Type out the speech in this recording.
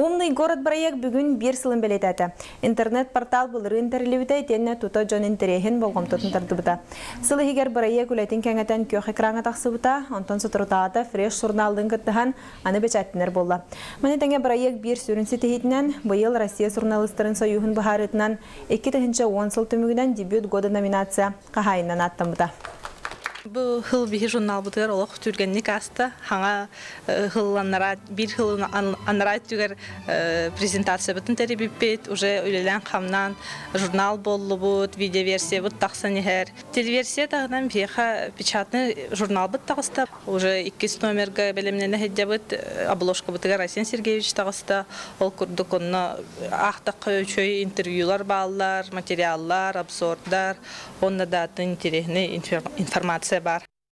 Умный город проект бүгін берсілін білетәті. Интернет-портал бұл рынтерлеуді етенне тұта жон интерехен болғым тұтындырды бұта. Сылығығар проект үлетін кәңетен көк экраны тақсы бұта, онтон фреш журналдың күттіған аны бәчәттінер болла. Мәне тәңе проект бір сүрінсі тегетінен, бұйыл Россия журналистарын союғын бұхарытынан 2-10 сыл түмігінен дебют года номинация қағайынан аттым Бұл хыл бихи журнал бұтығар олық түргенні касты, хаңа э, хылланнара, бір хылланнара түгер э, презентация бұтын тәрі біппет, уже үлелен қамнан журнал болы бұт, видеоверсия бұт тақсан ехер. Телеверсия тағынан бейха печатны журнал бұт тағыста, уже 200 номерге бәлемнен әхедде бұт, э, обложка бұтығар Айсен Сергеевич тағыста, ол күрдік онны ақтақы өчөй интервьюлар баллар, материаллар, обзордар, онна датын интересіне информация Sebar.